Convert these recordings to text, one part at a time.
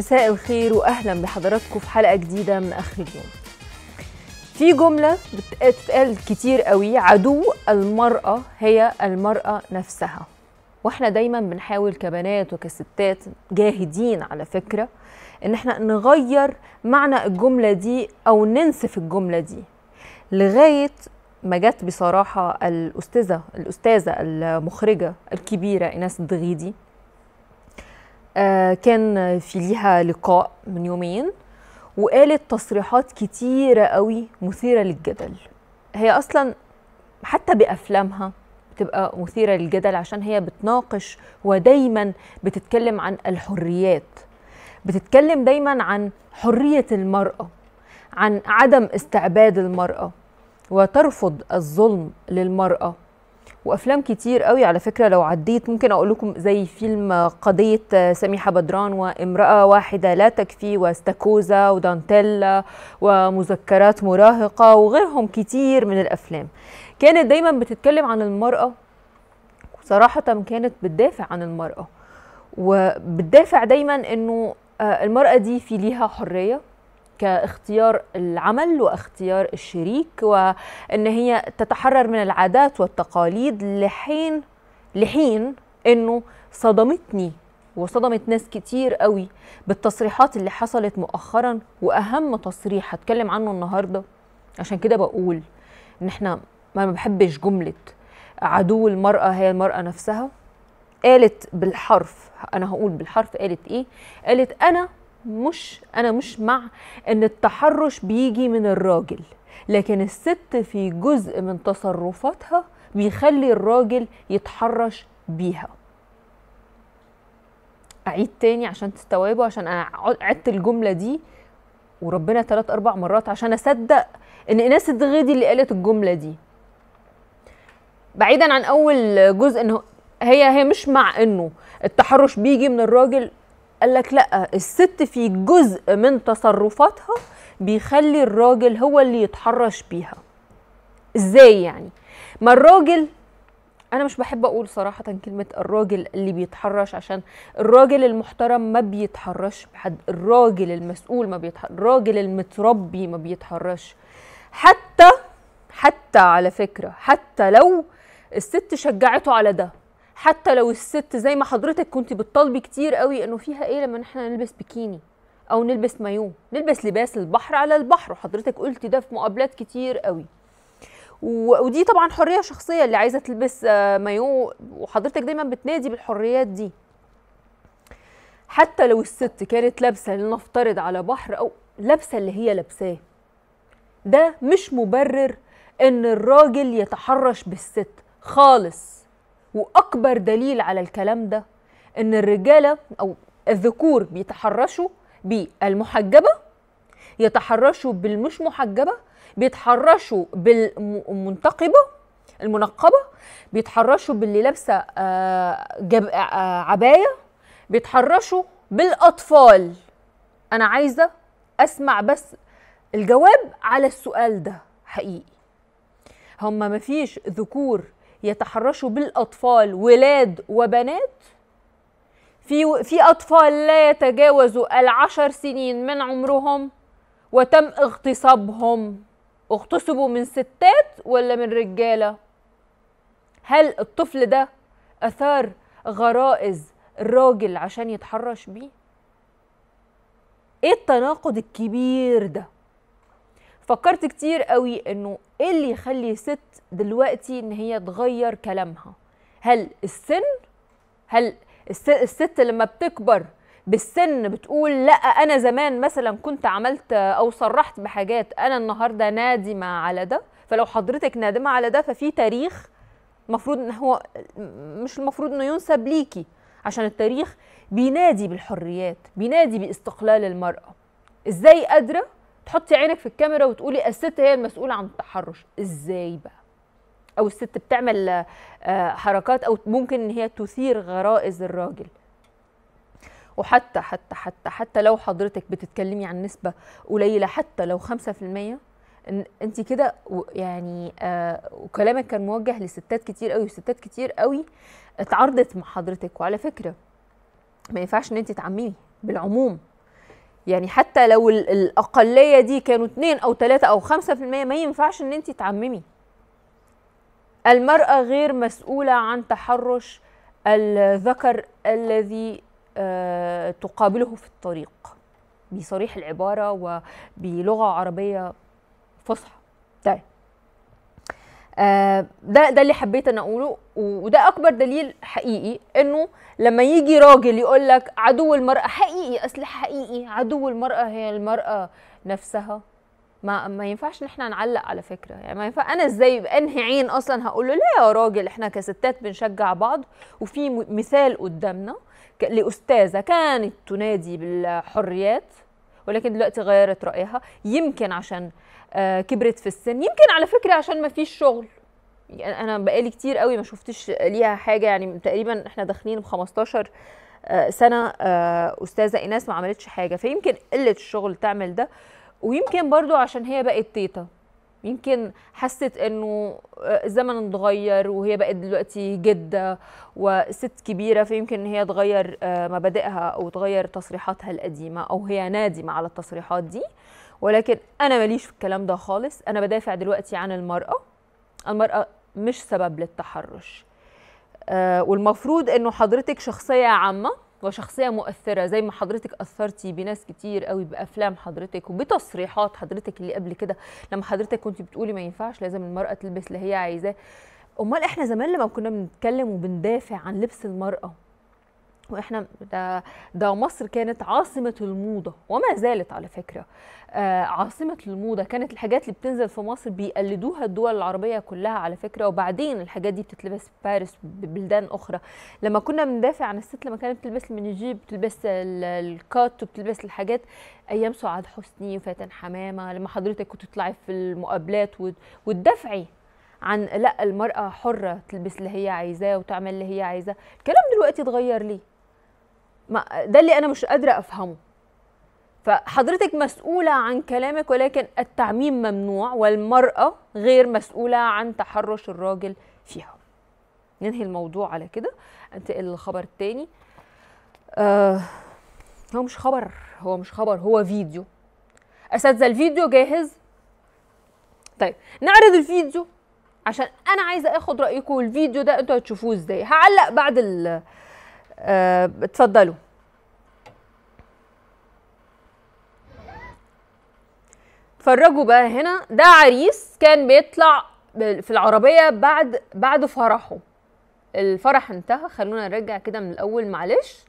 مساء الخير واهلا بحضراتكم في حلقه جديده من اخر اليوم في جمله بتتقال كتير قوي عدو المراه هي المراه نفسها واحنا دايما بنحاول كبنات وكستات جاهدين على فكره ان احنا نغير معنى الجمله دي او ننسف الجمله دي لغايه ما جت بصراحه الاستاذه الاستاذه المخرجه الكبيره ايناس الدغيدي آه، كان في ليها لقاء من يومين وقالت تصريحات كتيرة قوي مثيرة للجدل هي أصلا حتى بأفلامها بتبقى مثيرة للجدل عشان هي بتناقش ودايما بتتكلم عن الحريات بتتكلم دايما عن حرية المرأة عن عدم استعباد المرأة وترفض الظلم للمرأة وافلام كتير قوي على فكره لو عديت ممكن اقول لكم زي فيلم قضيه سميحه بدران وامراه واحده لا تكفي واستاكوزا ودانتيلا ومذكرات مراهقه وغيرهم كتير من الافلام كانت دايما بتتكلم عن المراه صراحه كانت بتدافع عن المراه وبتدافع دايما انه آه، المراه دي في ليها حريه كاختيار العمل واختيار الشريك وان هي تتحرر من العادات والتقاليد لحين لحين انه صدمتني وصدمت ناس كتير قوي بالتصريحات اللي حصلت مؤخرا واهم تصريح هتكلم عنه النهارده عشان كده بقول ان احنا ما بحبش جمله عدو المراه هي المراه نفسها قالت بالحرف انا هقول بالحرف قالت ايه قالت انا مش انا مش مع ان التحرش بيجي من الراجل لكن الست في جزء من تصرفاتها بيخلي الراجل يتحرش بيها اعيد تاني عشان تستوعبوا عشان انا عدت الجمله دي وربنا ثلاث اربع مرات عشان اصدق ان ناس الدغيدي اللي قالت الجمله دي بعيدا عن اول جزء انه هي هي مش مع انه التحرش بيجي من الراجل قال لك لا الست في جزء من تصرفاتها بيخلي الراجل هو اللي يتحرش بيها ازاي يعني ما الراجل انا مش بحب اقول صراحه كلمه الراجل اللي بيتحرش عشان الراجل المحترم ما بيتحرش بحد الراجل المسؤول ما بيتحرش الراجل المتربي ما بيتحرش حتى حتى على فكره حتى لو الست شجعته على ده حتى لو الست زي ما حضرتك كنت بتطالبي كتير قوي انه فيها ايه لما احنا نلبس بكيني او نلبس مايو نلبس لباس البحر على البحر وحضرتك قلتي ده في مقابلات كتير قوي ودي طبعا حريه شخصيه اللي عايزه تلبس آه، مايو وحضرتك دايما بتنادي بالحريات دي حتى لو الست كانت لابسه لنفترض على بحر او لابسه اللي هي لابساه ده مش مبرر ان الراجل يتحرش بالست خالص واكبر دليل على الكلام ده ان الرجاله او الذكور بيتحرشوا بالمحجبه يتحرشوا بالمش محجبه بيتحرشوا بالمنتقبه المنقبه بيتحرشوا باللي لابسه آه، آه، عبايه بيتحرشوا بالاطفال انا عايزه اسمع بس الجواب على السؤال ده حقيقي هما مفيش ذكور يتحرشوا بالاطفال ولاد وبنات في في اطفال لا يتجاوزوا العشر سنين من عمرهم وتم اغتصابهم اغتصبوا من ستات ولا من رجاله هل الطفل ده اثار غرائز الراجل عشان يتحرش بيه ايه التناقض الكبير ده فكرت كتير قوي انه ايه اللي يخلي ست دلوقتي ان هي تغير كلامها هل السن هل الست لما بتكبر بالسن بتقول لا انا زمان مثلا كنت عملت او صرحت بحاجات انا النهارده نادمه على ده فلو حضرتك نادمه على ده ففي تاريخ المفروض ان هو مش المفروض انه ينسب ليكي عشان التاريخ بينادي بالحريات بينادي باستقلال المراه ازاي قادره تحطي عينك في الكاميرا وتقولي الست هي المسؤوله عن التحرش ازاي بقى او الست بتعمل آه، حركات او ممكن ان هي تثير غرائز الراجل وحتى حتى حتى حتى لو حضرتك بتتكلمي عن نسبه قليله حتى لو 5% انت كده يعني آه وكلامك كان موجه لستات كتير قوي وستات كتير قوي اتعارضت مع حضرتك وعلى فكره ما ينفعش ان انت تعممي بالعموم يعني حتى لو الأقلية دي كانوا 2 أو 3 أو 5% ما ينفعش إن أنت تعممي المرأة غير مسؤولة عن تحرش الذكر الذي آه، تقابله في الطريق بصريح العبارة وبلغة عربية فصحى آه، ده ده اللي حبيت انا اقوله وده اكبر دليل حقيقي انه لما يجي راجل يقول لك عدو المراه حقيقي اصل حقيقي عدو المراه هي المراه نفسها ما ما ينفعش ان احنا نعلق على فكره يعني ما ينفع انا ازاي بانهي عين اصلا هقول له لا يا راجل احنا كستات بنشجع بعض وفي مثال قدامنا لاستاذه كانت تنادي بالحريات ولكن دلوقتي غيرت رايها يمكن عشان آه آه، كبرت في السن يمكن على فكره عشان ما فيش شغل يعني انا بقالي كتير قوي ما شفتش ليها حاجه يعني تقريبا احنا داخلين ب 15 آه، سنه آه، استاذه ايناس ما عملتش حاجه فيمكن قله الشغل تعمل ده ويمكن برضو عشان هي بقت تيتا يمكن حست انه الزمن اتغير وهي بقت دلوقتي جده وست كبيره فيمكن ان هي تغير مبادئها او تغير تصريحاتها القديمه او هي نادمه على التصريحات دي ولكن انا ماليش في الكلام ده خالص انا بدافع دلوقتي عن المراه المراه مش سبب للتحرش آه والمفروض انه حضرتك شخصيه عامه وشخصيه مؤثره زي ما حضرتك اثرتي بناس كتير قوي بافلام حضرتك وبتصريحات حضرتك اللي قبل كده لما حضرتك كنت بتقولي ما ينفعش لازم المراه تلبس اللي هي عايزاه امال احنا زمان لما كنا بنتكلم وبندافع عن لبس المراه واحنا ده, ده مصر كانت عاصمه الموضه وما زالت على فكره آه عاصمه الموضه كانت الحاجات اللي بتنزل في مصر بيقلدوها الدول العربيه كلها على فكره وبعدين الحاجات دي بتتلبس في باريس ببلدان اخرى لما كنا بندافع عن الست لما كانت بتلبس المنجيب بتلبس الكات وبتلبس الحاجات ايام سعاد حسني وفاتن حمامه لما حضرتك كنت تطلعي في المقابلات وتدافعي عن لا المراه حره تلبس اللي هي عايزاه وتعمل اللي هي عايزاه الكلام دلوقتي اتغير ليه ما ده اللي انا مش قادره افهمه فحضرتك مسؤوله عن كلامك ولكن التعميم ممنوع والمراه غير مسؤوله عن تحرش الراجل فيها ننهي الموضوع على كده انتقل للخبر الثاني آه هو مش خبر هو مش خبر هو فيديو اساتذه الفيديو جاهز طيب نعرض الفيديو عشان انا عايزه اخد رايكم الفيديو ده انتوا هتشوفوه ازاي هعلق بعد ال آه، اتفضلوا اتفرجوا بقى هنا ده عريس كان بيطلع في العربيه بعد بعد فرحه الفرح انتهى خلونا نرجع كده من الاول معلش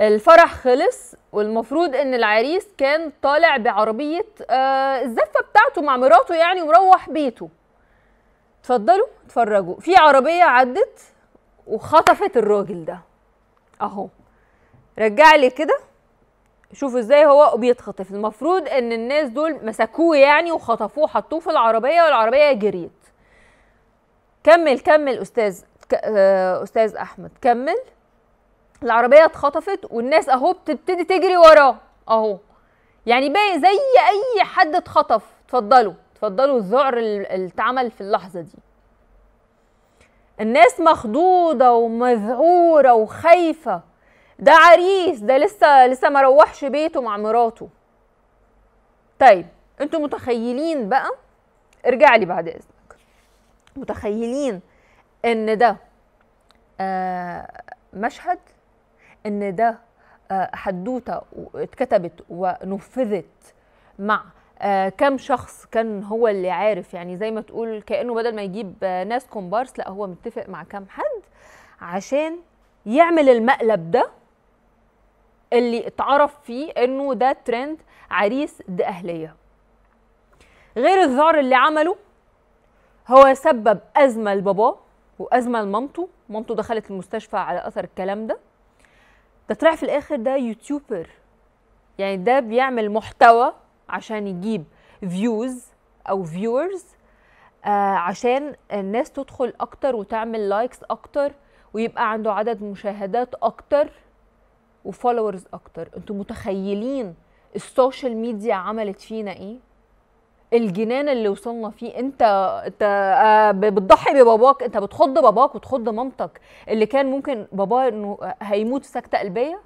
الفرح خلص والمفروض ان العريس كان طالع بعربيه آه الزفه بتاعته مع مراته يعني مروح بيته اتفضلوا اتفرجوا في عربيه عدت وخطفت الراجل ده اهو رجع لي كده شوفوا ازاي هو بيتخطف المفروض ان الناس دول مسكوه يعني وخطفوه حطوه في العربيه والعربيه جريت كمل كمل استاذ آه، استاذ احمد كمل العربيه اتخطفت والناس اهو بتبتدي تجري وراه اهو يعني باقي زي اي حد اتخطف اتفضلوا اتفضلوا الذعر اللي اتعمل في اللحظه دي الناس مخضوضة ومذعورة وخايفة ده عريس ده لسه لسه ما روحش بيته مع مراته طيب انتوا متخيلين بقى ارجع لي بعد اذنك متخيلين ان ده آه مشهد ان ده آه حدوته اتكتبت ونفذت مع آه كم شخص كان هو اللي عارف يعني زي ما تقول كانه بدل ما يجيب آه ناس كومبارس لا هو متفق مع كم حد عشان يعمل المقلب ده اللي اتعرف فيه انه ده ترند عريس ده اهليه غير الذعر اللي عمله هو سبب ازمه لباباه وازمه لمامته مامته دخلت المستشفى على اثر الكلام ده ده طلع في الاخر ده يوتيوبر يعني ده بيعمل محتوى عشان يجيب فيوز او فيورز آه، عشان الناس تدخل اكتر وتعمل لايكس اكتر ويبقى عنده عدد مشاهدات اكتر وفولورز اكتر انتوا متخيلين السوشيال ميديا عملت فينا ايه الجنان اللي وصلنا فيه انت انت آه، بتضحي بباباك انت بتخض باباك وتخض مامتك اللي كان ممكن باباه انه هيموت في سكته قلبيه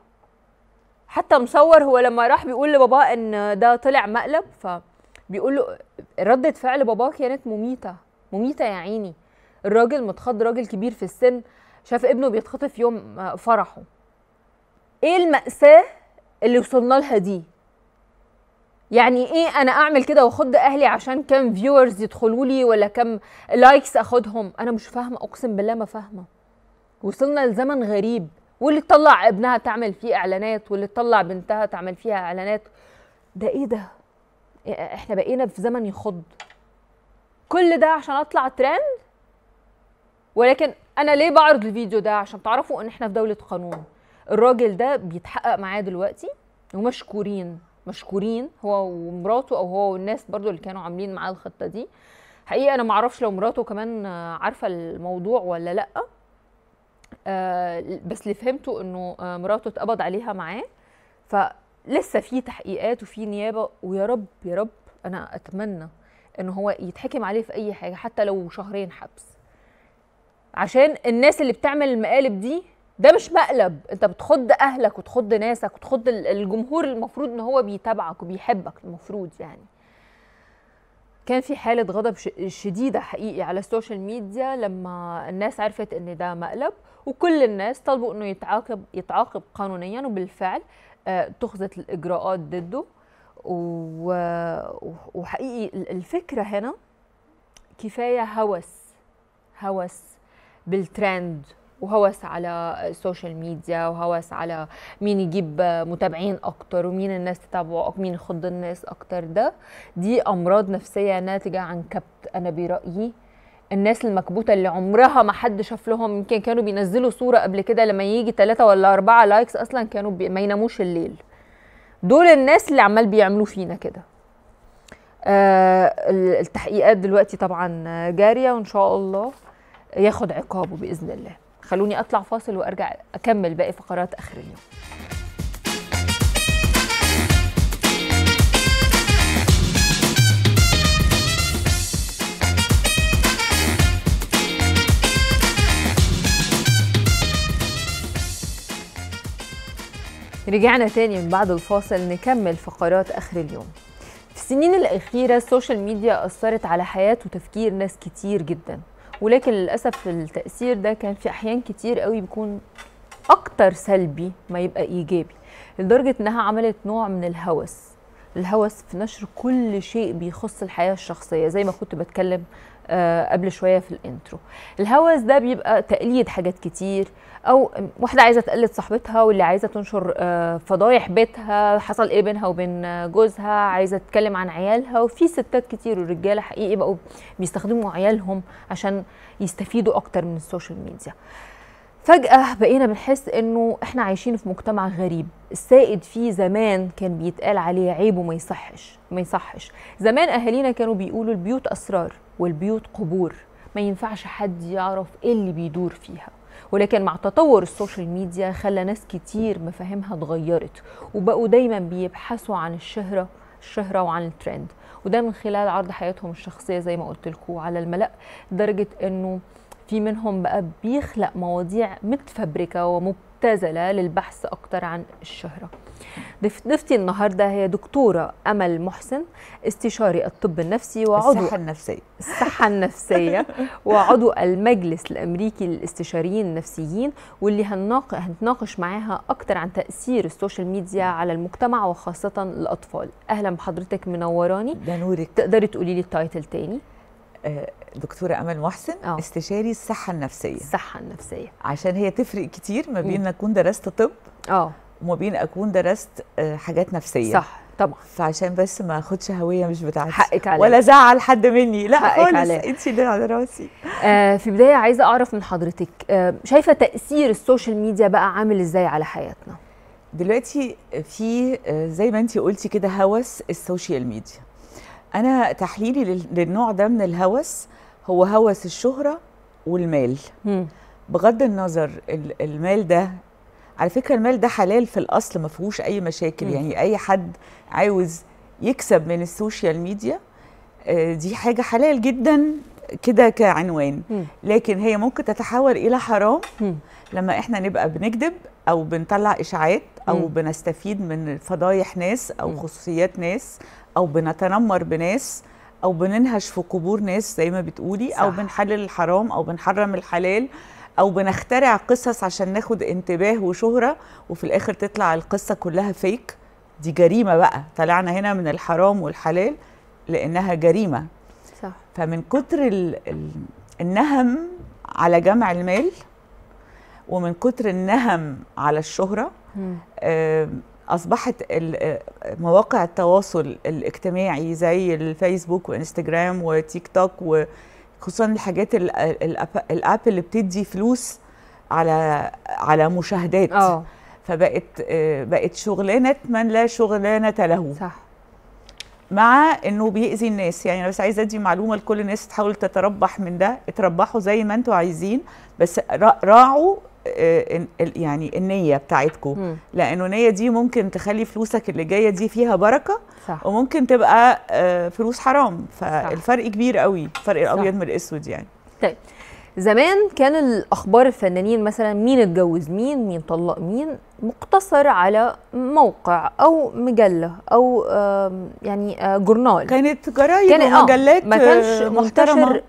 حتى مصور هو لما راح بيقول لباباه ان ده طلع مقلب فبيقول له ردة فعل باباه كانت مميتة مميتة يا عيني الراجل متخض راجل كبير في السن شاف ابنه بيتخطف يوم فرحه ايه المأساة اللي وصلنا لها دي يعني ايه انا اعمل كده واخد اهلي عشان كم فيورز يدخلوا لي ولا كم لايكس اخدهم انا مش فاهمه اقسم بالله ما فاهمه وصلنا لزمن غريب واللي تطلع ابنها تعمل فيه اعلانات واللي تطلع بنتها تعمل فيها اعلانات ده ايه ده إيه، احنا بقينا في زمن يخض كل ده عشان اطلع ترند ولكن انا ليه بعرض الفيديو ده عشان تعرفوا ان احنا في دوله قانون الراجل ده بيتحقق معاه دلوقتي ومشكورين مشكورين هو ومراته او هو والناس برضو اللي كانوا عاملين معاه الخطه دي حقيقه انا معرفش لو مراته كمان عارفه الموضوع ولا لا آه، بس اللي فهمته انه آه، مراته اتقبض عليها معاه فلسه في تحقيقات وفي نيابه ويا رب يا رب انا اتمنى ان هو يتحكم عليه في اي حاجه حتى لو شهرين حبس عشان الناس اللي بتعمل المقالب دي ده مش مقلب انت بتخض اهلك وتخض ناسك وتخض الجمهور المفروض ان هو بيتابعك وبيحبك المفروض يعني كان في حالة غضب شديدة حقيقي على السوشيال ميديا لما الناس عرفت ان ده مقلب وكل الناس طلبوا انه يتعاقب يتعاقب قانونيا وبالفعل آه، اتخذت الاجراءات ضده وحقيقي الفكرة هنا كفاية هوس هوس بالترند وهوس على السوشيال ميديا وهوس على مين يجيب متابعين اكتر ومين الناس تتابعه مين يخض الناس اكتر ده دي امراض نفسيه ناتجه عن كبت انا برايي الناس المكبوتة اللي عمرها ما حد شاف لهم يمكن كانوا بينزلوا صورة قبل كده لما يجي ثلاثة ولا أربعة لايكس أصلا كانوا بي... ما يناموش الليل دول الناس اللي عمال بيعملوا فينا كده آه التحقيقات دلوقتي طبعا جارية وإن شاء الله ياخد عقابه بإذن الله خلوني اطلع فاصل وارجع اكمل باقي فقرات اخر اليوم رجعنا تاني من بعد الفاصل نكمل فقرات آخر اليوم في السنين الأخيرة السوشيال ميديا أثرت على حياة وتفكير ناس كتير جداً ولكن للاسف التاثير ده كان في احيان كتير قوي بيكون اكتر سلبي ما يبقى ايجابي لدرجه انها عملت نوع من الهوس الهوس في نشر كل شيء بيخص الحياه الشخصيه زي ما كنت بتكلم آه، قبل شويه في الانترو الهوس ده بيبقى تقليد حاجات كتير او واحده عايزه تقلد صاحبتها واللي عايزه تنشر آه، فضايح بيتها حصل ايه بينها وبين جوزها عايزه تتكلم عن عيالها وفي ستات كتير ورجاله حقيقي بقوا بيستخدموا عيالهم عشان يستفيدوا اكتر من السوشيال ميديا فجأة بقينا بنحس إنه إحنا عايشين في مجتمع غريب، السائد فيه زمان كان بيتقال عليه عيب وما يصحش، ما يصحش، زمان أهالينا كانوا بيقولوا البيوت أسرار والبيوت قبور، ما ينفعش حد يعرف إيه اللي بيدور فيها، ولكن مع تطور السوشيال ميديا خلى ناس كتير مفاهيمها اتغيرت، وبقوا دايما بيبحثوا عن الشهرة الشهرة وعن الترند، وده من خلال عرض حياتهم الشخصية زي ما قلت لكم على الملأ، لدرجة إنه في منهم بقى بيخلق مواضيع متفبركة ومبتذلة للبحث أكتر عن الشهرة ضيفتي النهارده هي دكتوره امل محسن استشاري الطب النفسي وعضو الصحه النفسيه الصحه النفسيه وعضو المجلس الامريكي للاستشاريين النفسيين واللي هنتناقش معاها اكتر عن تاثير السوشيال ميديا على المجتمع وخاصه الاطفال اهلا بحضرتك منوراني ده نورك تقدري تقولي لي التايتل تاني آه دكتوره امل محسن أوه. استشاري الصحه النفسيه الصحه النفسيه عشان هي تفرق كتير ما بين اكون درست طب اه وما بين اكون درست آه، حاجات نفسيه صح طبعا فعشان بس ما اخدش هويه مش بتاعتي حقك عليك ولا زعل حد مني لا خالص انت اللي على راسي آه في بدايه عايزه اعرف من حضرتك آه شايفه تاثير السوشيال ميديا بقى عامل ازاي على حياتنا دلوقتي في آه، زي ما انت قلتي كده هوس السوشيال ميديا انا تحليلي للنوع ده من الهوس هو هوس الشهرة والمال مم. بغض النظر المال ده على فكرة المال ده حلال في الأصل ما فيهوش أي مشاكل مم. يعني أي حد عاوز يكسب من السوشيال ميديا آه، دي حاجة حلال جدا كده كعنوان مم. لكن هي ممكن تتحول إلى حرام مم. لما إحنا نبقى بنكذب أو بنطلع إشاعات أو مم. بنستفيد من فضايح ناس أو خصوصيات ناس أو بنتنمر بناس او بننهش في قبور ناس زي ما بتقولي صح. او بنحلل الحرام او بنحرم الحلال او بنخترع قصص عشان ناخد انتباه وشهره وفي الاخر تطلع القصه كلها فيك دي جريمه بقى طلعنا هنا من الحرام والحلال لانها جريمه صح فمن كتر ال... ال... النهم على جمع المال ومن كتر النهم على الشهره اصبحت مواقع التواصل الاجتماعي زي الفيسبوك وانستجرام وتيك توك وخصوصا الحاجات الاب اللي بتدي فلوس على على مشاهدات أوه. فبقت بقت شغلانه من لا شغلانه له صح مع انه بيأذي الناس يعني انا بس عايزه ادي معلومه لكل الناس تحاول تتربح من ده اتربحوا زي ما انتوا عايزين بس راعوا آه، يعني النيه بتاعتكم لانه النيه دي ممكن تخلي فلوسك اللي جايه دي فيها بركه صح. وممكن تبقى آه، فلوس حرام فالفرق صح. كبير قوي فرق الابيض من الاسود يعني طيب زمان كان الاخبار الفنانين مثلا مين اتجوز مين مين طلق مين مقتصر على موقع او مجله او يعني آه، جورنال كانت جرايد ومجلات آه ما كانش محترمه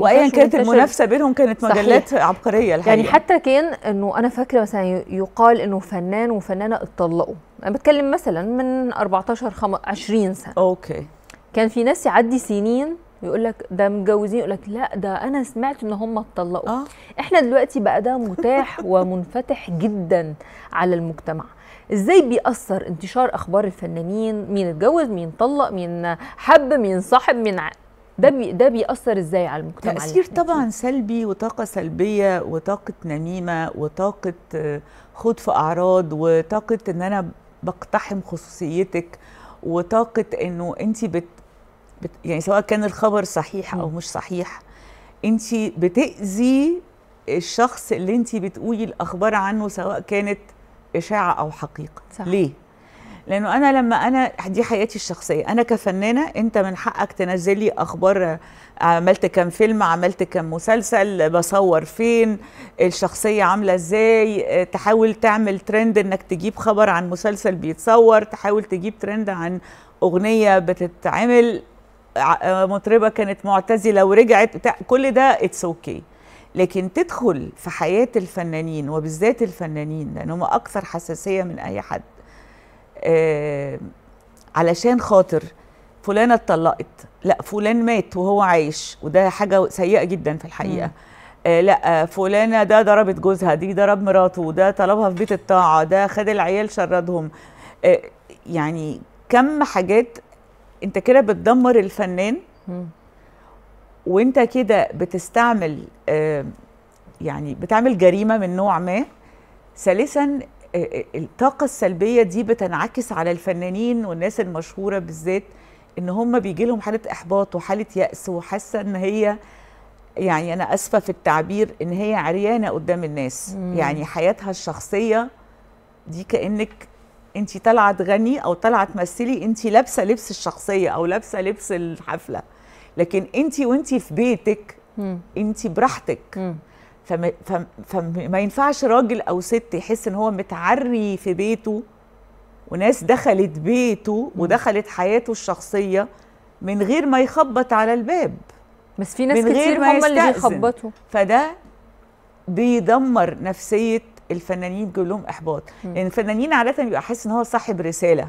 وايا كانت المنافسه بينهم كانت مجلات صحيح. عبقريه الحقيقة. يعني حتى كان انه انا فاكره مثلا يقال انه فنان وفنانه اتطلقوا انا بتكلم مثلا من 14 20 سنه اوكي كان في ناس يعدي سنين يقول لك ده متجوزين يقول لك لا ده انا سمعت ان هم اتطلقوا آه. احنا دلوقتي بقى ده متاح ومنفتح جدا على المجتمع ازاي بيأثر انتشار اخبار الفنانين مين اتجوز مين طلق مين حب مين صاحب مين ع... ده بي ده بيأثر ازاي على المجتمع تأثير طبعا سلبي وطاقة سلبية وطاقة نميمة وطاقة آه، خوض في أعراض وطاقة إن أنا بقتحم خصوصيتك وطاقة إنه أنت بت, بت يعني سواء كان الخبر صحيح أو مش صحيح أنت بتأذي الشخص اللي أنت بتقولي الأخبار عنه سواء كانت إشاعة أو حقيقة صح. ليه؟ لانه انا لما انا دي حياتي الشخصيه انا كفنانه انت من حقك تنزلي اخبار آه، عملت كام فيلم عملت كام مسلسل بصور فين الشخصيه عامله ازاي آه، تحاول تعمل ترند انك تجيب خبر عن مسلسل بيتصور تحاول تجيب ترند عن اغنيه بتتعمل آه، مطربه كانت معتزله ورجعت كل ده اتس اوكي لكن تدخل في حياه الفنانين وبالذات الفنانين لان هم اكثر حساسيه من اي حد آه، علشان خاطر فلانه اتطلقت لا فلان مات وهو عايش وده حاجه سيئه جدا في الحقيقه آه لا آه، فلانه ده ضربت جوزها دي ضرب مراته ده طلبها في بيت الطاعه ده خد العيال شردهم آه يعني كم حاجات انت كده بتدمر الفنان وانت كده بتستعمل آه يعني بتعمل جريمه من نوع ما ثالثا آه، آه، الطاقة السلبية دي بتنعكس على الفنانين والناس المشهورة بالذات ان هم بيجي لهم حالة احباط وحالة يأس وحاسة ان هي يعني انا اسفة في التعبير ان هي عريانة قدام الناس مم. يعني حياتها الشخصية دي كأنك انت طالعة تغني او طالعة تمثلي انت لابسة لبس الشخصية او لابسة لبس الحفلة لكن انت وانت في بيتك انت براحتك مم. فما, فما ينفعش راجل او ست يحس ان هو متعري في بيته وناس دخلت بيته ودخلت حياته الشخصيه من غير ما يخبط على الباب بس في ناس من غير كتير ما هم اللي بيخبطوا فده بيدمر نفسيه الفنانين بيجيب لهم احباط لان يعني الفنانين عاده بيبقى حاسس ان هو صاحب رساله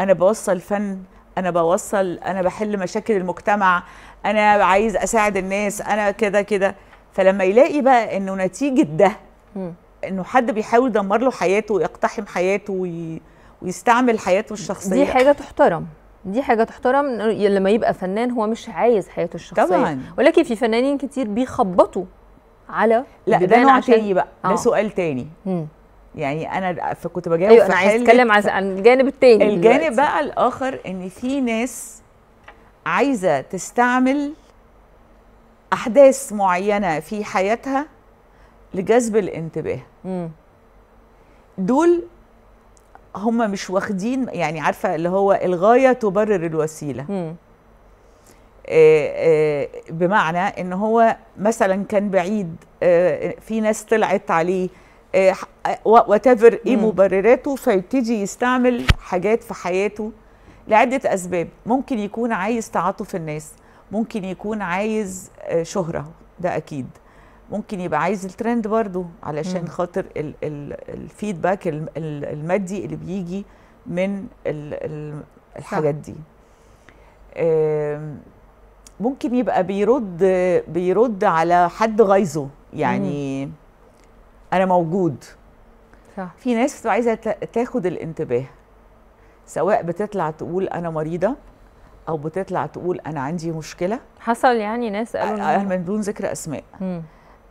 انا بوصل فن انا بوصل انا بحل مشاكل المجتمع انا عايز اساعد الناس انا كده كده فلما يلاقي بقى انه نتيجه ده انه حد بيحاول يدمر له حياته ويقتحم حياته وي... ويستعمل حياته الشخصيه دي حاجه تحترم دي حاجه تحترم لما يبقى فنان هو مش عايز حياته الشخصيه طبعا ولكن في فنانين كتير بيخبطوا على لا ده نوع عشان... تاني بقى ده آه. سؤال تاني مم. يعني انا كنت بجاوب أيوة في انا عايز اتكلم عن الجانب التاني الجانب دلوقتي. بقى الاخر ان في ناس عايزه تستعمل احداث معينه في حياتها لجذب الانتباه مم. دول هم مش واخدين يعني عارفه اللي هو الغايه تبرر الوسيله مم. آه، آه، بمعنى ان هو مثلا كان بعيد آه، في ناس طلعت عليه وات ايفر ايه مبرراته فيبتدي يستعمل حاجات في حياته لعده اسباب ممكن يكون عايز تعاطف الناس ممكن يكون عايز آه، شهرة ده أكيد ممكن يبقى عايز الترند برضو علشان خاطر الفيدباك المادي اللي بيجي من الحاجات دي ممكن يبقى بيرد بيرد على حد غيظه يعني انا موجود صح. في ناس عايزه تاخد الانتباه سواء بتطلع تقول انا مريضه او بتطلع تقول انا عندي مشكله حصل يعني ناس قالوا من دون ذكر اسماء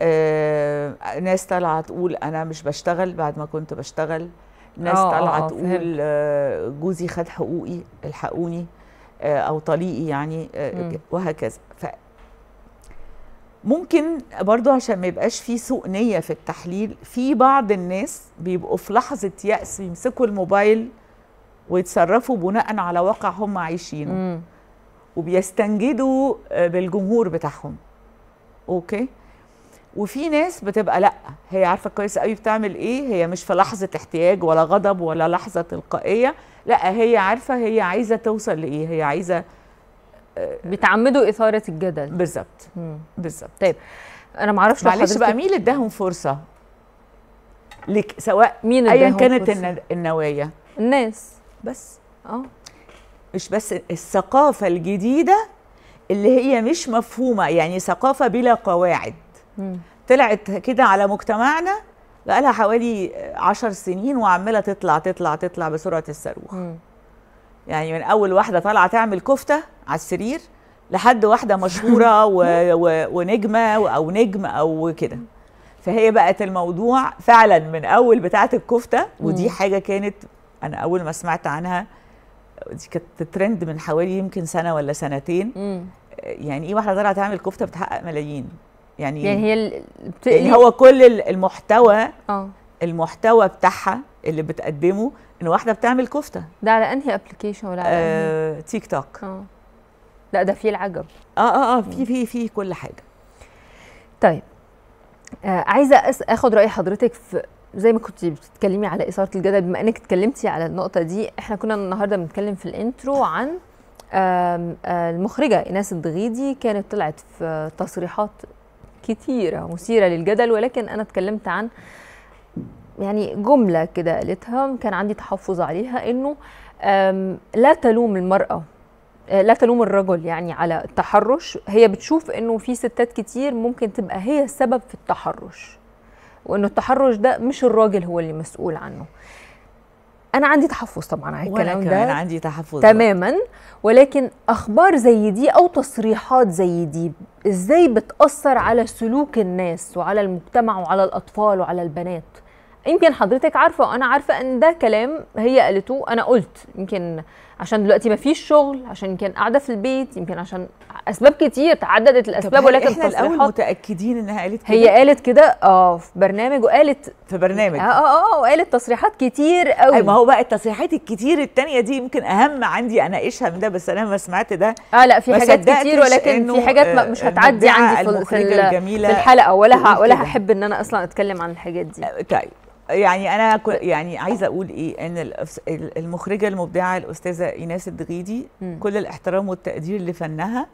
آه ناس طالعه تقول انا مش بشتغل بعد ما كنت بشتغل ناس آه، طالعه آه، آه، تقول آه جوزي خد حقوقي الحقوني آه او طليقي يعني آه وهكذا ف ممكن برضو عشان ما يبقاش في سوء نيه في التحليل في بعض الناس بيبقوا في لحظه يأس يمسكوا الموبايل ويتصرفوا بناء على واقع هم عايشينه مم. وبيستنجدوا آه، بالجمهور بتاعهم اوكي وفي ناس بتبقى لا هي عارفه كويس قوي بتعمل ايه هي مش في لحظه احتياج ولا غضب ولا لحظه تلقائيه لا هي عارفه هي عايزه توصل لايه هي عايزه آه، بتعمدوا اثاره الجدل بالظبط بالظبط طيب انا ما اعرفش معلش بقى مين اللي اداهم فرصه لك سواء مين ايا كانت فرصة؟ النوايا الناس بس اه مش بس الثقافه الجديده اللي هي مش مفهومه يعني ثقافه بلا قواعد م. طلعت كده على مجتمعنا بقالها حوالي عشر سنين وعماله تطلع تطلع تطلع بسرعه الصاروخ يعني من اول واحده طالعه تعمل كفته على السرير لحد واحده مشهوره و... و... ونجمه او نجم او كده فهي بقت الموضوع فعلا من اول بتاعه الكفته ودي حاجه كانت انا اول ما سمعت عنها دي كانت ترند من حوالي يمكن سنه ولا سنتين مم. يعني ايه واحده طالعه تعمل كفته بتحقق ملايين يعني يعني هي بتقلي يعني هو كل المحتوى اه المحتوى بتاعها اللي بتقدمه ان واحده بتعمل كفته ده على انهي ابلكيشن ولا على آه تيك توك اه لا ده فيه العجب اه اه اه في في في كل حاجه طيب آه عايزه اخد راي حضرتك في زي ما كنت بتتكلمي على اثاره الجدل بما انك اتكلمتي على النقطه دي احنا كنا النهارده بنتكلم في الانترو عن آه، المخرجه ايناس الدغيدي كانت طلعت في تصريحات كتيره مثيره للجدل ولكن انا اتكلمت عن يعني جمله كده قالتها كان عندي تحفظ عليها انه لا تلوم المراه آه، لا تلوم الرجل يعني على التحرش هي بتشوف انه في ستات كتير ممكن تبقى هي السبب في التحرش وانه التحرش ده مش الراجل هو اللي مسؤول عنه انا عندي تحفظ طبعا على الكلام ده انا عندي تحفظ تماما ولكن اخبار زي دي او تصريحات زي دي ازاي بتاثر على سلوك الناس وعلى المجتمع وعلى الاطفال وعلى البنات يمكن حضرتك عارفه وانا عارفه ان ده كلام هي قالته انا قلت يمكن عشان دلوقتي ما فيش شغل عشان يمكن قاعده في البيت يمكن عشان اسباب كتير تعددت الاسباب ولكن احنا الاول متاكدين انها قالت كده هي قالت كده اه في برنامج وقالت في برنامج اه اه اه وقالت تصريحات كتير قوي ما هو بقى التصريحات الكتير التانية دي يمكن اهم عندي اناقشها من ده بس انا ما سمعت ده اه لا في حاجات كتير ولكن في حاجات آه، مش هتعدي عندي في, في الحلقه ولا ولا هحب ان انا اصلا اتكلم عن الحاجات دي آه، طيب يعني انا يعني عايزه اقول ايه ان المخرجه المبدعه الاستاذه ايناس الدغيدي كل الاحترام والتقدير لفنها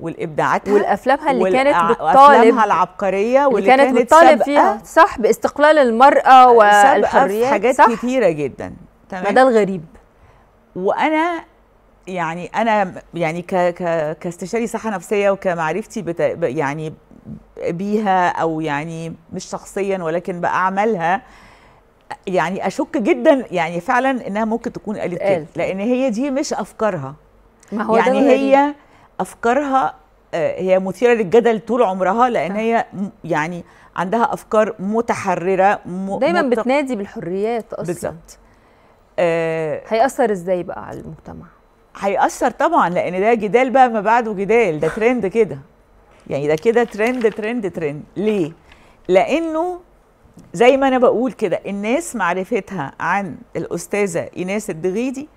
والابداعاتها والافلامها اللي والأ... كانت آه، بتطالب العبقريه واللي كانت, كانت بالطالب فيها صح باستقلال المراه والحريه حاجات صح؟ كثيره جدا تمام ده الغريب وانا يعني انا يعني ك... ك... كاستشاري صحه نفسيه وكمعرفتي بت... يعني بيها او يعني مش شخصيا ولكن باعمالها يعني اشك جدا يعني فعلا انها ممكن تكون قالت كده لان هي دي مش افكارها ما هو يعني هي افكارها آه، هي مثيره للجدل طول عمرها لان هي يعني عندها افكار متحرره م... دايما مت... بتنادي بالحريات اصلا بالظبط آه... هيأثر ازاي بقى على المجتمع؟ هيأثر طبعا لان ده جدال بقى ما بعده جدال ده ترند كده يعني ده كده ترند ترند ترند ليه لانه زي ما انا بقول كده الناس معرفتها عن الاستاذه ايناس الدغيدي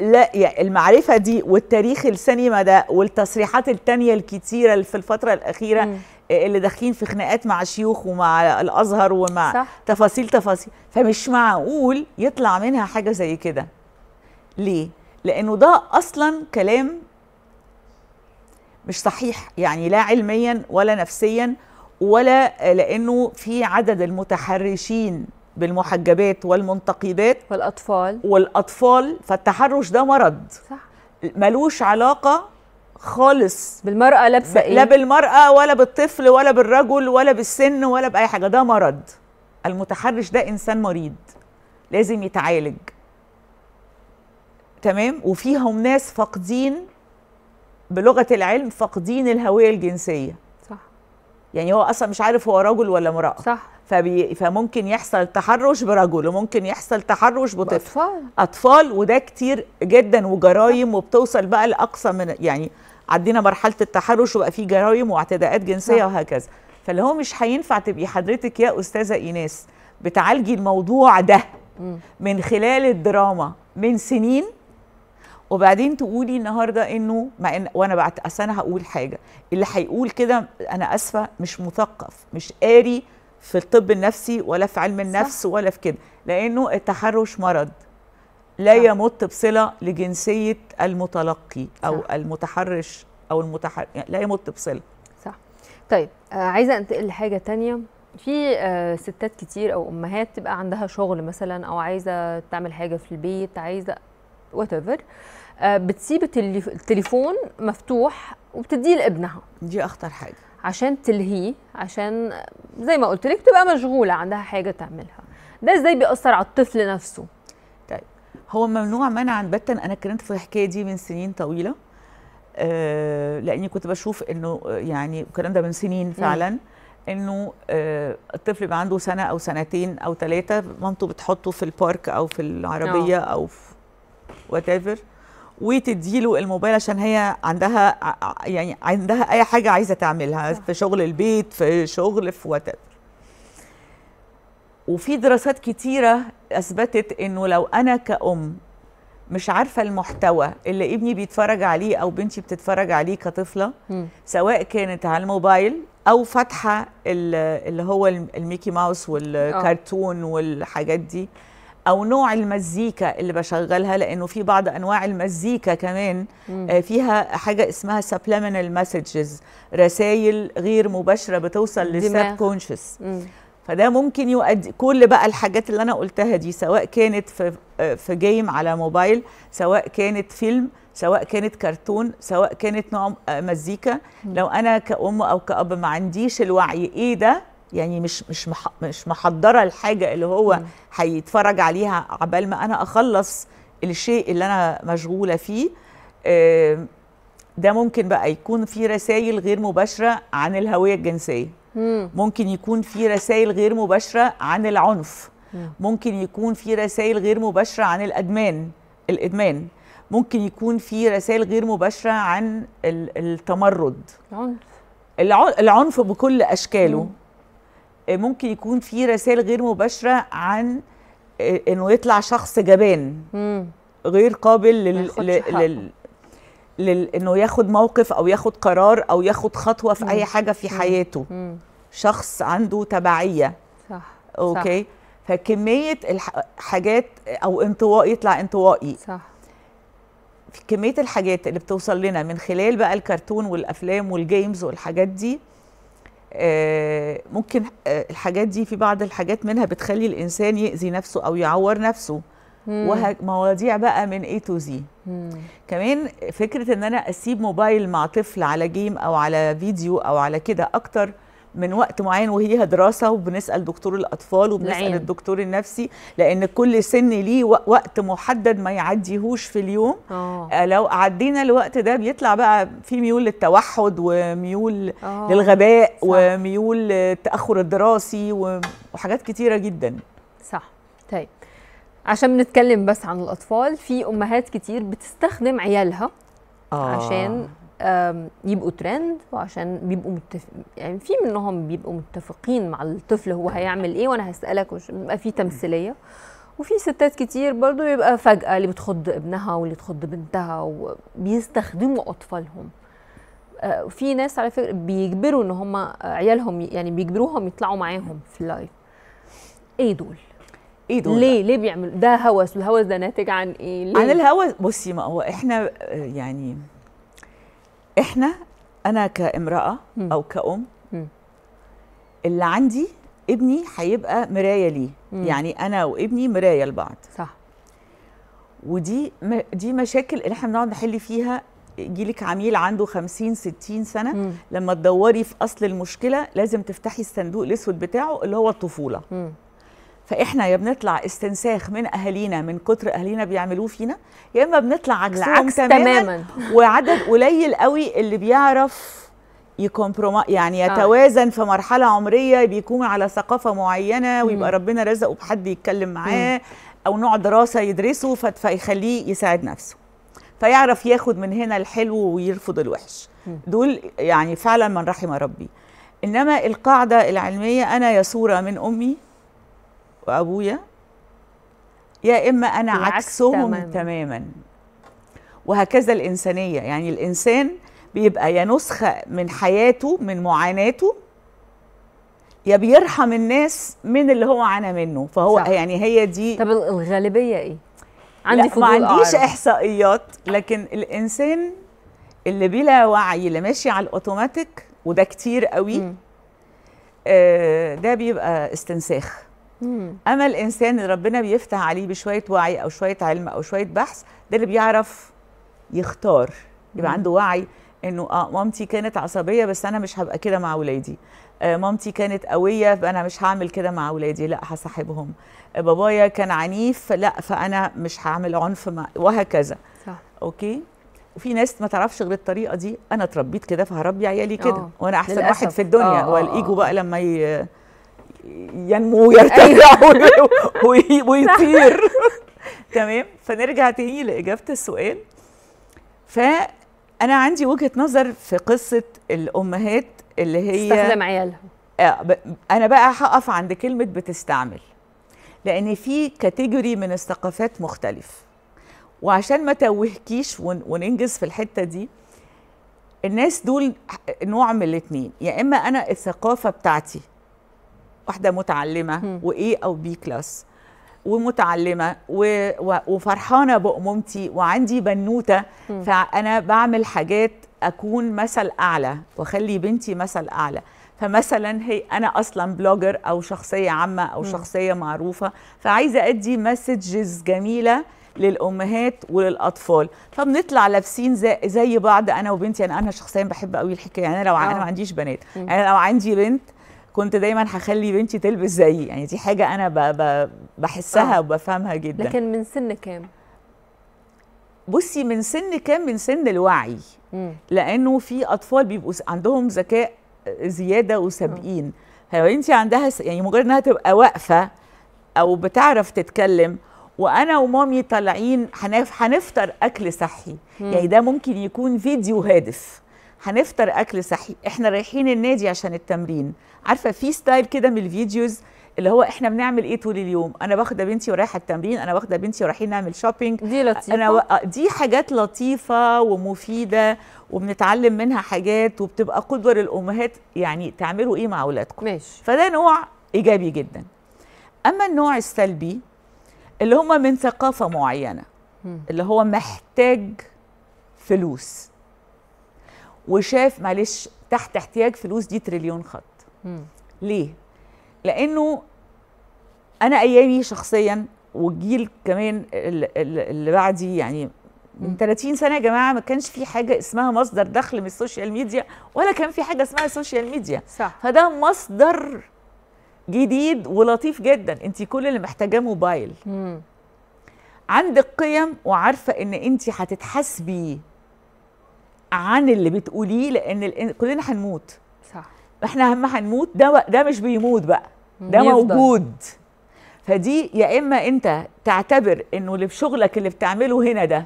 لا يعني المعرفه دي والتاريخ السينما ده والتصريحات الثانيه الكتيره في الفتره الاخيره م. اللي داخلين في خناقات مع شيوخ ومع الازهر ومع صح. تفاصيل تفاصيل فمش معقول يطلع منها حاجه زي كده ليه لانه ده اصلا كلام مش صحيح يعني لا علميا ولا نفسيا ولا آه، لانه في عدد المتحرشين بالمحجبات والمنتقبات والاطفال والاطفال فالتحرش ده مرض صح ملوش علاقه خالص بالمرأة لابسة ايه؟ لا بالمرأة ولا بالطفل ولا بالرجل ولا بالسن ولا بأي حاجة ده مرض المتحرش ده إنسان مريض لازم يتعالج تمام وفيهم ناس فاقدين بلغه العلم فاقدين الهويه الجنسيه صح يعني هو اصلا مش عارف هو رجل ولا امراه صح فبي... فممكن يحصل تحرش برجل وممكن يحصل تحرش بطفل اطفال اطفال وده كتير جدا وجرايم وبتوصل بقى لاقصى من يعني عدينا مرحله التحرش وبقى في جرايم واعتداءات جنسيه صح. وهكذا فاللي هو مش هينفع تبقي حضرتك يا استاذه ايناس بتعالجي الموضوع ده من خلال الدراما من سنين وبعدين تقولي النهارده انه مع إن وانا بعت انا هقول حاجه اللي هيقول كده انا اسفه مش مثقف مش قاري في الطب النفسي ولا في علم النفس صح. ولا في كده لانه التحرش مرض لا صح. يمت بصله لجنسيه المتلقي او صح. المتحرش او المتحر يعني لا يمت بصله صح طيب آه عايزه انتقل لحاجه تانية في آه ستات كتير او امهات تبقى عندها شغل مثلا او عايزه تعمل حاجه في البيت عايزه وات ايفر آه، بتسيب التليفون مفتوح وبتديه لابنها دي اخطر حاجه عشان تلهيه عشان زي ما قلت لك تبقى مشغوله عندها حاجه تعملها ده ازاي بيأثر على الطفل نفسه طيب هو ممنوع منعا بتا انا اتكلمت في الحكايه دي من سنين طويله آه لاني كنت بشوف انه آه، يعني الكلام ده من سنين فعلا انه آه الطفل يبقى عنده سنه او سنتين او ثلاثه مامته بتحطه في البارك او في العربيه أوه. او في وات وتديله الموبايل عشان هي عندها يعني عندها اي حاجه عايزه تعملها في شغل البيت في شغل في وات وفي دراسات كتيره اثبتت انه لو انا كأم مش عارفه المحتوى اللي ابني بيتفرج عليه او بنتي بتتفرج عليه كطفله م. سواء كانت على الموبايل او فاتحه اللي هو الميكي ماوس والكرتون آه. والحاجات دي او نوع المزيكا اللي بشغلها لانه في بعض انواع المزيكا كمان مم. آه، فيها حاجه اسمها سبليمينال مسجز رسائل غير مباشره بتوصل للسب كونشس فده ممكن يؤدي كل بقى الحاجات اللي انا قلتها دي سواء كانت في آه، في جيم على موبايل سواء كانت فيلم سواء كانت كرتون سواء كانت نوع آه، مزيكا لو انا كأم او كأب ما عنديش الوعي ايه ده يعني مش مش مش محضره الحاجه اللي هو هيتفرج عليها عبال ما انا اخلص الشيء اللي انا مشغوله فيه آه، ده ممكن بقى يكون في رسائل غير مباشره عن الهويه الجنسيه ممكن يكون في رسائل غير مباشره عن العنف ممكن يكون في رسائل غير مباشره عن الادمان الادمان ممكن يكون في رسائل غير مباشره عن التمرد العنف العنف بكل اشكاله مم. آه، ممكن يكون في رسائل غير مباشره عن آه، انه يطلع شخص جبان غير قابل لل... لل... لل... انه ياخد موقف او ياخد قرار او ياخد خطوه في مم. اي حاجه في حياته مم. شخص عنده تبعيه صح اوكي صح. فكميه الحاجات او انطوائي يطلع انطوائي صح في كميه الحاجات اللي بتوصل لنا من خلال بقى الكرتون والافلام والجيمز والحاجات دي آه، ممكن آه، الحاجات دي في بعض الحاجات منها بتخلي الانسان يأذي نفسه او يعور نفسه ومواضيع بقى من اي تو زي كمان فكرة ان انا اسيب موبايل مع طفل على جيم او على فيديو او على كده اكتر من وقت معين وهي دراسه وبنسال دكتور الاطفال وبنسال لعين. نعم. الدكتور النفسي لان كل سن ليه وقت محدد ما يعديهوش في اليوم أوه. آه، لو عدينا الوقت ده بيطلع بقى في ميول للتوحد وميول أوه. للغباء صح. وميول التاخر الدراسي وحاجات كتيره جدا صح طيب عشان بنتكلم بس عن الاطفال في امهات كتير بتستخدم عيالها آه. عشان يبقوا ترند وعشان بيبقوا متفق يعني في منهم بيبقوا متفقين مع الطفل هو هيعمل ايه وانا هسالك وش بيبقى في تمثيليه وفي ستات كتير برضو يبقى فجأة اللي بتخض ابنها واللي تخض بنتها وبيستخدموا أطفالهم آه، في ناس على فكرة بيجبروا ان هم عيالهم يعني بيجبروهم يطلعوا معاهم في اللايف ايه دول؟ ايه دول؟ ليه ليه بيعملوا ده هوس والهوس ده ناتج عن ايه؟ ليه؟ عن الهوس بصي ما هو احنا آه، يعني احنا انا كامراه م. او كأم م. اللي عندي ابني هيبقى مرايه ليه يعني انا وابني مرايه لبعض صح ودي دي مشاكل اللي احنا بنقعد نحل فيها يجيلك عميل عنده 50 60 سنه مم. لما تدوري في اصل المشكله لازم تفتحي الصندوق الاسود بتاعه اللي هو الطفوله مم. فاحنا يا بنطلع استنساخ من اهالينا من كتر اهالينا بيعملوه فينا يا اما بنطلع عكسهم العكس تماما, تماماً. وعدد قليل قوي اللي بيعرف يكمبروما يعني آه. يتوازن آه. في مرحله عمريه بيكون على ثقافه معينه ويبقى مم. ربنا رزقه بحد يتكلم معاه مم. او نوع دراسه يدرسه فيخليه يساعد نفسه فيعرف ياخد من هنا الحلو ويرفض الوحش مم. دول يعني فعلا من رحم ربي انما القاعده العلميه انا يا صوره من امي وابويا يا اما انا عكسهم تماما. تماما وهكذا الانسانيه يعني الانسان بيبقى يا نسخه من حياته من معاناته يا بيرحم الناس من اللي هو عانى منه فهو صح. يعني هي دي طب الغالبيه ايه عندي لا ما عنديش أعرف. احصائيات لكن الانسان اللي بلا وعي اللي ماشي على الاوتوماتيك وده كتير قوي آه ده بيبقى استنساخ اما الانسان اللي ربنا بيفتح عليه بشويه وعي او شويه علم او شويه بحث ده اللي بيعرف يختار يبقى عنده وعي انه اه مامتي كانت عصبيه بس انا مش هبقى كده مع ولادي آه مامتي كانت قويه فانا مش هعمل كده مع ولادي لا هصاحبهم آه بابايا كان عنيف لا فانا مش هعمل عنف مع وهكذا صح اوكي وفي ناس ما تعرفش غير الطريقه دي انا اتربيت كده فهربي عيالي كده آه. وانا احسن للأسف. واحد في الدنيا آه، آه، والايجو بقى لما ي... ينمو ويرتفع أيوة. ويطير تمام فنرجع تاني لاجابه السؤال فانا عندي وجهه نظر في قصه الامهات اللي هي تستخدم عيالها آه، انا بقى هقف عند كلمه بتستعمل لان في كاتيجوري من الثقافات مختلف وعشان ما توهكيش وننجز في الحته دي الناس دول نوع من الاثنين يا اما انا الثقافه بتاعتي واحده متعلمه A او بي كلاس ومتعلمه و... و... وفرحانه بامومتي وعندي بنوته م. فانا بعمل حاجات اكون مثل اعلى واخلي بنتي مثل اعلى فمثلا هي انا اصلا بلوجر او شخصيه عامه او م. شخصيه معروفه فعايزه ادي مسجز جميله للامهات وللاطفال فبنطلع لابسين زي, زي بعض انا وبنتي يعني انا شخصيا بحب قوي الحكايه يعني انا لو أوه. انا آه. ما عنديش بنات م. يعني انا لو عندي بنت كنت دايما هخلي بنتي تلبس زيي يعني دي حاجه انا ب... ب... بحسها آه. وبفهمها جدا لكن من سن كام بصي من سن كام من سن الوعي لانه في اطفال بيبقوا عندهم ذكاء آه، زياده وسابقين آه. لو انت عندها س... يعني مجرد انها تبقى واقفه او بتعرف تتكلم وانا ومامي طالعين هنفطر اكل صحي مم. يعني ده ممكن يكون فيديو هادف هنفطر اكل صحي احنا رايحين النادي عشان التمرين عارفه في ستايل كده من الفيديوز اللي هو احنا بنعمل ايه طول اليوم انا باخده بنتي ورايحه التمرين انا باخده بنتي ورايحين نعمل شوبينج دي لطيفه انا و... آه، دي حاجات لطيفه ومفيده وبنتعلم منها حاجات وبتبقى قدوه للامهات يعني تعملوا ايه مع اولادكم ماشي فده نوع ايجابي جدا اما النوع السلبي اللي هم من ثقافه معينه اللي هو محتاج فلوس وشاف معلش تحت احتياج فلوس دي تريليون خط مم. ليه لانه انا ايامي شخصيا والجيل كمان اللي بعدي يعني من 30 سنه يا جماعه ما كانش في حاجه اسمها مصدر دخل من السوشيال ميديا ولا كان في حاجه اسمها سوشيال ميديا صح. فده مصدر جديد ولطيف جدا انت كل اللي محتاجاه موبايل مم. عندك قيم وعارفه ان انت هتتحاسبي عن اللي بتقوليه لان كلنا هنموت صح احنا هم هنموت ده ده مش بيموت بقى ده موجود فدي يا اما انت تعتبر انه اللي في شغلك اللي بتعمله هنا ده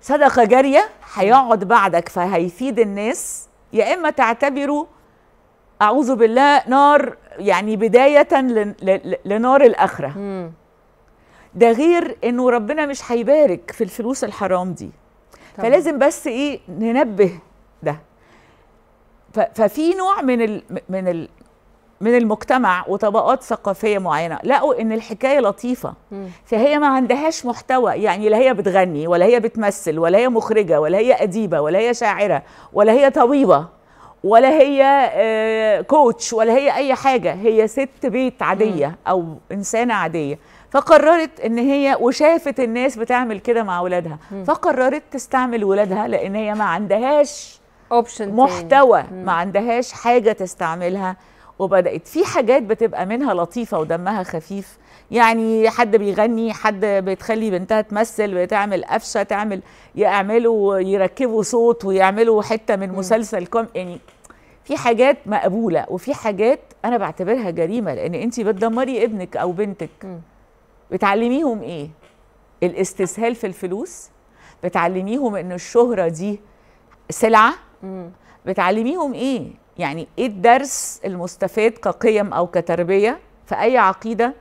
صدقه جاريه هيقعد بعدك فهيفيد الناس يا اما تعتبره اعوذ بالله نار يعني بدايه لنار الاخره ده غير انه ربنا مش هيبارك في الفلوس الحرام دي طبعا. فلازم بس ايه ننبه ده ففي نوع من ال من ال من المجتمع وطبقات ثقافيه معينه لقوا ان الحكايه لطيفه فهي ما عندهاش محتوى يعني لا هي بتغني ولا هي بتمثل ولا هي مخرجه ولا هي اديبه ولا هي شاعره ولا هي طبيبه ولا هي كوتش آه، ولا هي اي حاجه هي ست بيت عاديه او انسانه عاديه فقررت ان هي وشافت الناس بتعمل كده مع ولادها فقررت تستعمل ولادها لان هي ما عندهاش اوبشن محتوى ما عندهاش حاجه تستعملها وبدات في حاجات بتبقى منها لطيفه ودمها خفيف يعني حد بيغني حد بتخلي بنتها تمثل بتعمل قفشه تعمل يعملوا يركبوا صوت ويعملوا حته من مسلسل كوم يعني في حاجات مقبوله وفي حاجات انا بعتبرها جريمه لان انت بتدمري ابنك او بنتك م. بتعلميهم ايه الاستسهال في الفلوس بتعلميهم ان الشهره دي سلعه بتعلميهم ايه يعني ايه الدرس المستفاد كقيم او كتربيه في اي عقيده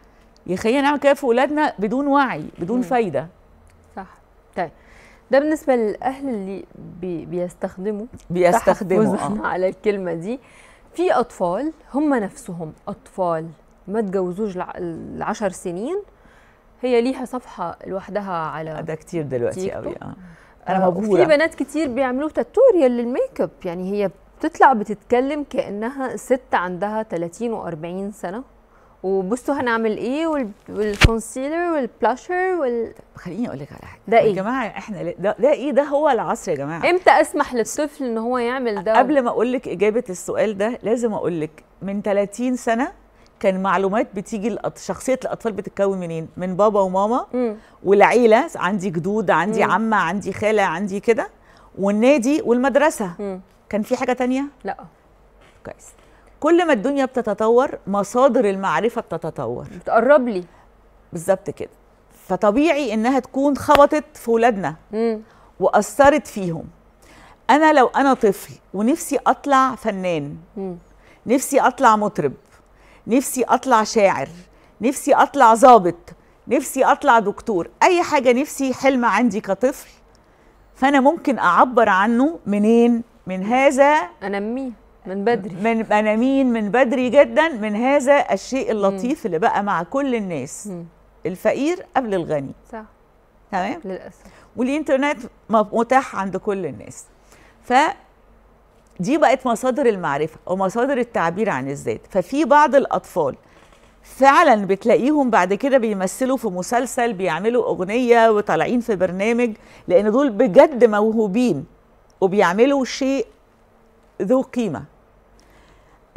يخلينا نعمل كده في اولادنا بدون وعي بدون مم. فايده صح طيب ده بالنسبه للاهل اللي بي بيستخدموا بيستخدموا آه. على الكلمه دي في اطفال هم نفسهم اطفال ما تجوزوش العشر سنين هي ليها صفحه لوحدها على ده كتير دلوقتي قوي اه انا آه، مبهوره في بنات كتير بيعملوا تاتوريال للميك اب يعني هي بتطلع بتتكلم كانها ست عندها 30 و40 سنه وبصوا هنعمل ايه والكونسيلر والبلاشر وال خليني اقول لك على حاجه ده ايه يا جماعه احنا ده, ده ايه ده هو العصر يا جماعه امتى اسمح للطفل ان هو يعمل ده قبل ما اقول لك اجابه السؤال ده لازم اقول لك من 30 سنه كان معلومات بتيجي شخصيه الاطفال بتتكون منين من بابا وماما والعيله عندي جدود عندي عمه عندي خاله عندي كده والنادي والمدرسه كان في حاجه تانية لا كويس كل ما الدنيا بتتطور مصادر المعرفه بتتطور بتقرب لي بالظبط كده فطبيعي انها تكون خبطت في ولادنا واثرت فيهم انا لو انا طفل ونفسي اطلع فنان مم. نفسي اطلع مطرب نفسي اطلع شاعر نفسي اطلع ظابط نفسي اطلع دكتور اي حاجه نفسي حلم عندي كطفل فانا ممكن اعبر عنه منين من هذا انميه من بدري من انامين من بدري جدا من هذا الشيء اللطيف م. اللي بقى مع كل الناس م. الفقير قبل الغني صح تمام للاسف والانترنت متاح عند كل الناس ف دي بقت مصادر المعرفه ومصادر التعبير عن الذات ففي بعض الاطفال فعلا بتلاقيهم بعد كده بيمثلوا في مسلسل بيعملوا اغنيه وطالعين في برنامج لان دول بجد موهوبين وبيعملوا شيء ذو قيمه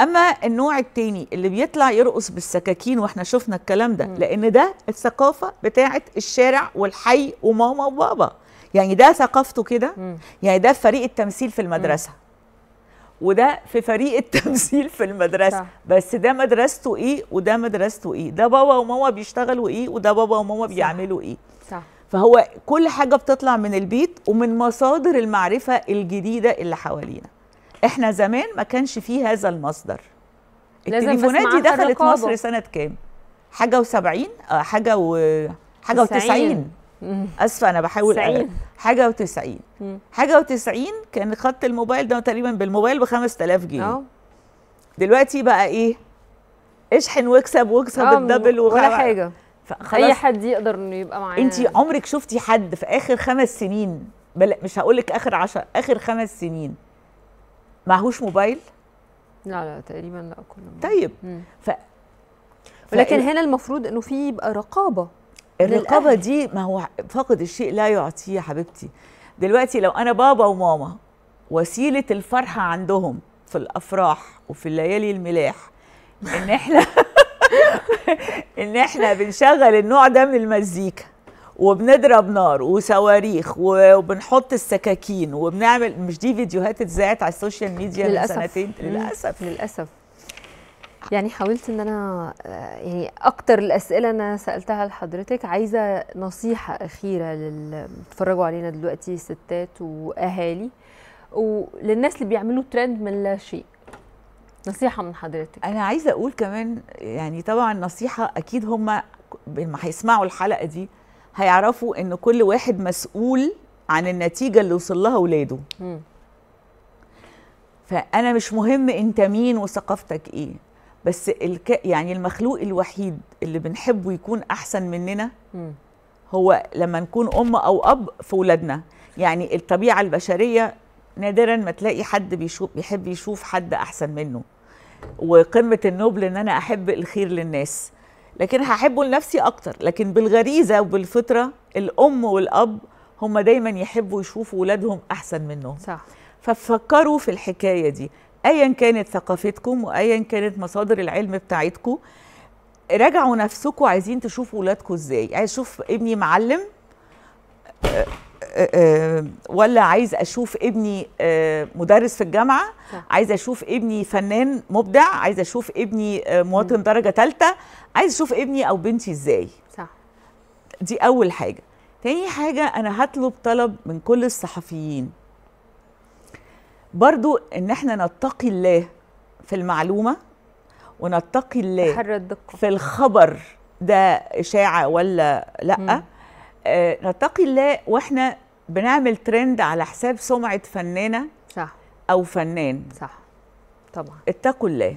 اما النوع التاني اللي بيطلع يرقص بالسكاكين واحنا شفنا الكلام ده لان ده الثقافه بتاعه الشارع والحي وماما وبابا يعني ده ثقافته كده يعني ده فريق التمثيل في المدرسه وده في فريق التمثيل في المدرسه صح. بس ده مدرسته ايه وده مدرسته ايه ده بابا وماما بيشتغلوا ايه وده بابا وماما بيعملوا ايه صح. فهو كل حاجه بتطلع من البيت ومن مصادر المعرفه الجديده اللي حوالينا احنا زمان ما كانش فيه هذا المصدر التليفونات دي دخلت مصر سنه كام حاجه و70 آه، حاجه و حاجه و90 اسفه انا بحاول سعين. حاجه و90 حاجه و90 كان خط الموبايل ده تقريبا بالموبايل ب 5000 جنيه دلوقتي بقى ايه اشحن واكسب واكسب آه، الدبل ولا حاجه اي حد يقدر انه يبقى معاه انت عمرك شفتي حد في اخر خمس سنين بل مش هقول لك اخر 10 اخر خمس سنين معهوش موبايل لا لا تقريبا لا كل موبايل. طيب مم. ف... ولكن هنا المفروض انه في يبقى رقابه الرقابه دي ما هو فاقد الشيء لا يعطيه يا حبيبتي دلوقتي لو انا بابا وماما وسيله الفرحه عندهم في الافراح وفي الليالي الملاح ان احنا ان احنا بنشغل النوع ده من المزيكا وبنضرب نار وصواريخ وبنحط السكاكين وبنعمل مش دي فيديوهات اتذاعت على السوشيال ميديا للأسف. من سنتين للاسف للاسف يعني حاولت ان انا آه، يعني اكتر الاسئله انا سالتها لحضرتك عايزه نصيحه اخيره للي بيتفرجوا علينا دلوقتي ستات واهالي وللناس اللي بيعملوا ترند من لا شيء نصيحه من حضرتك انا عايزه اقول كمان يعني طبعا نصيحه اكيد هم لما هيسمعوا الحلقه دي هيعرفوا ان كل واحد مسؤول عن النتيجه اللي وصل لها ولاده فانا مش مهم انت مين وثقافتك ايه بس الك... يعني المخلوق الوحيد اللي بنحبه يكون احسن مننا هو لما نكون ام او اب في ولادنا يعني الطبيعه البشريه نادرا ما تلاقي حد بيشوف بيحب يشوف حد احسن منه وقمه النبل ان انا احب الخير للناس لكن هحبه لنفسي اكتر لكن بالغريزه وبالفطره الام والاب هم دايما يحبوا يشوفوا ولادهم احسن منهم صح ففكروا في الحكايه دي ايا كانت ثقافتكم وايا كانت مصادر العلم بتاعتكم راجعوا نفسكم عايزين تشوفوا ولادكم ازاي عايز اشوف ابني معلم آه، آه، آه، ولا عايز اشوف ابني مدرس في الجامعه عايز اشوف ابني فنان مبدع عايز اشوف ابني مواطن درجه ثالثه عايز اشوف ابني او بنتي ازاي صح دي اول حاجه تاني حاجه انا هطلب طلب من كل الصحفيين برضو ان احنا نتقي الله في المعلومه ونتقي الله في الخبر ده اشاعه ولا لا آه نتقي الله واحنا بنعمل ترند على حساب سمعه فنانه صح او فنان صح طبعا اتقوا الله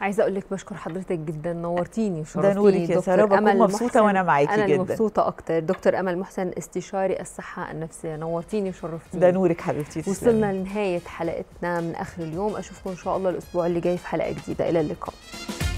عايزه اقول لك بشكر حضرتك جدا نورتيني وشرفتيني نورك يا ساره بكون مبسوطه وانا معاكي جدا انا مبسوطه اكتر دكتور امل محسن استشاري الصحه النفسيه نورتيني وشرفتيني ده نورك حبيبتي وصلنا لنهايه حلقتنا من اخر اليوم اشوفكم ان شاء الله الاسبوع اللي جاي في حلقه جديده الى اللقاء